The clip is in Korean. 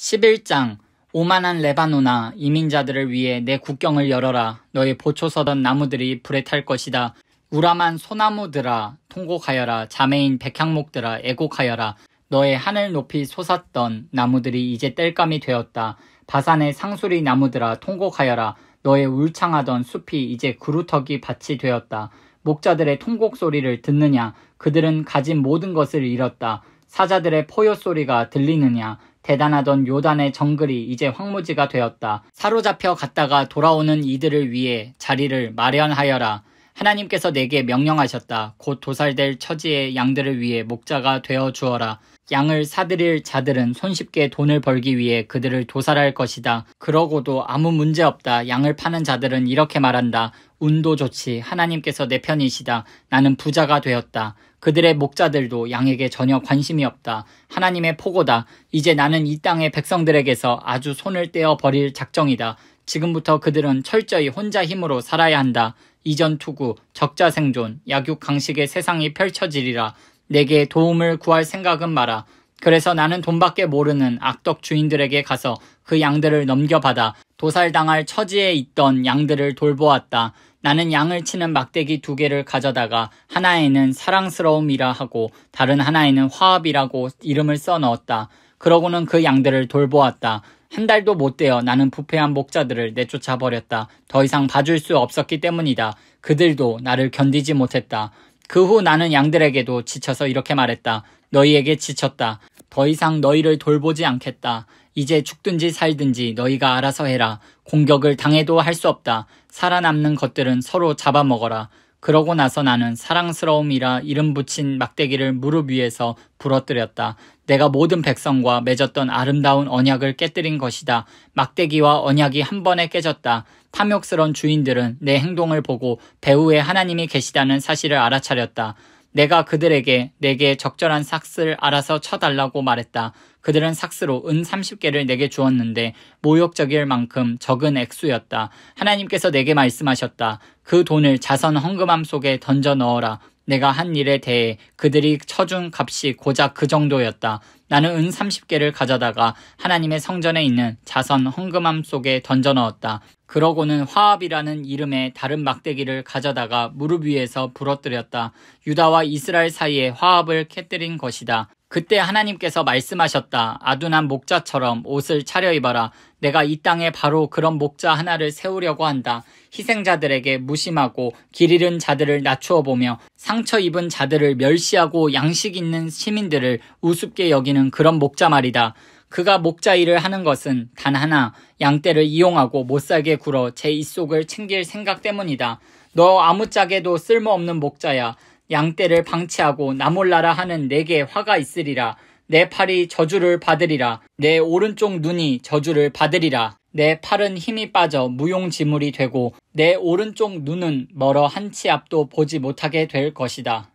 11장 오만한 레바논아 이민자들을 위해 내 국경을 열어라 너의 보초 서던 나무들이 불에 탈 것이다 우람한 소나무들아 통곡하여라 자매인 백향목들아 애곡하여라 너의 하늘 높이 솟았던 나무들이 이제 땔감이 되었다 바산의 상수리 나무들아 통곡하여라 너의 울창하던 숲이 이제 그루터기 밭이 되었다 목자들의 통곡 소리를 듣느냐 그들은 가진 모든 것을 잃었다 사자들의 포효 소리가 들리느냐 대단하던 요단의 정글이 이제 황무지가 되었다. 사로잡혀 갔다가 돌아오는 이들을 위해 자리를 마련하여라. 하나님께서 내게 명령하셨다. 곧 도살될 처지의 양들을 위해 목자가 되어 주어라. 양을 사들일 자들은 손쉽게 돈을 벌기 위해 그들을 도살할 것이다. 그러고도 아무 문제 없다. 양을 파는 자들은 이렇게 말한다. 운도 좋지. 하나님께서 내 편이시다. 나는 부자가 되었다. 그들의 목자들도 양에게 전혀 관심이 없다. 하나님의 포고다. 이제 나는 이 땅의 백성들에게서 아주 손을 떼어 버릴 작정이다. 지금부터 그들은 철저히 혼자 힘으로 살아야 한다. 이전 투구, 적자 생존, 약육 강식의 세상이 펼쳐지리라. 내게 도움을 구할 생각은 마라. 그래서 나는 돈밖에 모르는 악덕 주인들에게 가서 그 양들을 넘겨받아 도살당할 처지에 있던 양들을 돌보았다. 나는 양을 치는 막대기 두 개를 가져다가 하나에는 사랑스러움이라 하고 다른 하나에는 화합이라고 이름을 써 넣었다. 그러고는 그 양들을 돌보았다. 한 달도 못 되어 나는 부패한 목자들을 내쫓아 버렸다. 더 이상 봐줄 수 없었기 때문이다. 그들도 나를 견디지 못했다. 그후 나는 양들에게도 지쳐서 이렇게 말했다. 너희에게 지쳤다. 더 이상 너희를 돌보지 않겠다. 이제 죽든지 살든지 너희가 알아서 해라. 공격을 당해도 할 수 없다. 살아남는 것들은 서로 잡아먹어라. 그러고 나서 나는 사랑스러움이라 이름 붙인 막대기를 무릎 위에서 부러뜨렸다. 내가 모든 백성과 맺었던 아름다운 언약을 깨뜨린 것이다. 막대기와 언약이 한 번에 깨졌다. 탐욕스런 주인들은 내 행동을 보고 배후에 하나님이 계시다는 사실을 알아차렸다. 내가 그들에게 내게 적절한 삭스를 알아서 쳐달라고 말했다. 그들은 삭스로 은 30개를 내게 주었는데 모욕적일 만큼 적은 액수였다. 하나님께서 내게 말씀하셨다. 그 돈을 자선 헌금함 속에 던져 넣어라. 내가 한 일에 대해 그들이 쳐준 값이 고작 그 정도였다. 나는 은 30개를 가져다가 하나님의 성전에 있는 자선 헌금함 속에 던져 넣었다. 그러고는 화합이라는 이름의 다른 막대기를 가져다가 무릎 위에서 부러뜨렸다. 유다와 이스라엘 사이에 화합을 깨뜨린 것이다. 그때 하나님께서 말씀하셨다. 아둔한 목자처럼 옷을 차려입어라. 내가 이 땅에 바로 그런 목자 하나를 세우려고 한다. 희생자들에게 무심하고 길 잃은 자들을 낮추어 보며 상처 입은 자들을 멸시하고 양식 있는 시민들을 우습게 여기는 그런 목자 말이다. 그가 목자 일을 하는 것은 단 하나, 양떼를 이용하고 못살게 굴어 제 입속을 챙길 생각 때문이다. 너 아무짝에도 쓸모없는 목자야. 양떼를 방치하고 나몰라라 하는 내게 화가 있으리라. 내 팔이 저주를 받으리라. 내 오른쪽 눈이 저주를 받으리라. 내 팔은 힘이 빠져 무용지물이 되고 내 오른쪽 눈은 멀어 한치 앞도 보지 못하게 될 것이다.